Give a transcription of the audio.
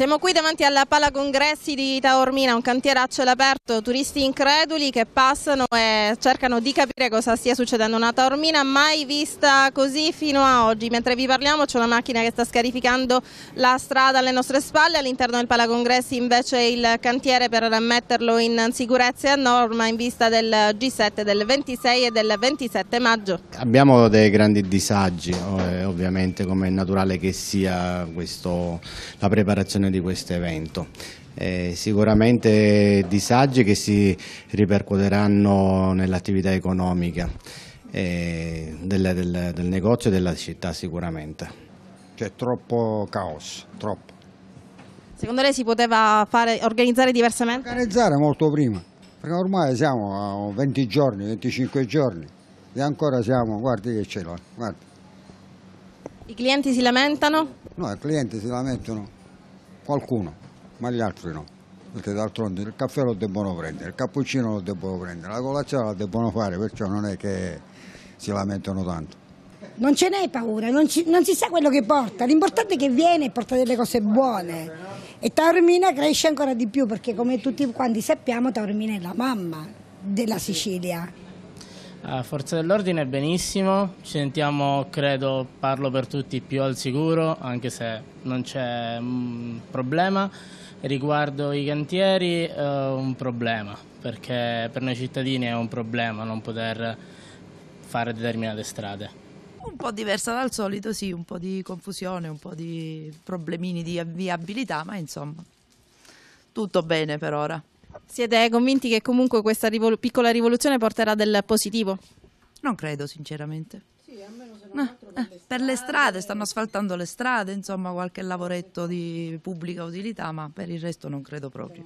Siamo qui davanti alla Pala Congressi di Taormina, un cantiere a cielo aperto, turisti increduli che passano e cercano di capire cosa stia succedendo. Una Taormina mai vista così fino a oggi. Mentre vi parliamo c'è una macchina che sta scarificando la strada alle nostre spalle, all'interno del Pala Congressi invece il cantiere per metterlo in sicurezza e a norma in vista del G7 del 26 e del 27 maggio. Abbiamo dei grandi disagi, ovviamente come è naturale che sia questo, la preparazione organizzazione di questo evento. Eh, sicuramente disagi che si ripercuoteranno nell'attività economica eh, del, del, del, negozio e della città sicuramente. C'è troppo caos, troppo. Secondo lei si poteva fare, organizzare diversamente? Organizzare molto prima, perché ormai siamo a 20 giorni, 25 giorni e ancora siamo, guardi che ce l'ho, I clienti si lamentano? No, i clienti si lamentano qualcuno, ma gli altri no. Perché d'altronde il caffè lo debbono prendere, il cappuccino lo debbono prendere, la colazione la debbono fare, perciò non è che si lamentano tanto. Non ce n'è paura, non, ci, non si sa quello che porta, l'importante è che viene e porta delle cose buone. E Taormina cresce ancora di più perché come tutti quanti sappiamo Taormina è la mamma della Sicilia. Uh, ah, Forze dell'ordine benissimo, ci sentiamo, credo, parlo per tutti, più al sicuro, anche se non c'è un mm, problema. Riguardo i cantieri, uh, un problema, perché per noi cittadini è un problema non poter fare determinate strade. Un po' diversa dal solito, sì, un po' di confusione, un po' di problemini di viabilità, ma insomma, tutto bene per ora. Siete convinti che comunque questa rivol piccola rivoluzione porterà del positivo? Non credo, sinceramente. Sì, almeno se non altro per, eh, le strade... per le strade, stanno asfaltando le strade, insomma qualche lavoretto di pubblica utilità, ma per il resto non credo proprio.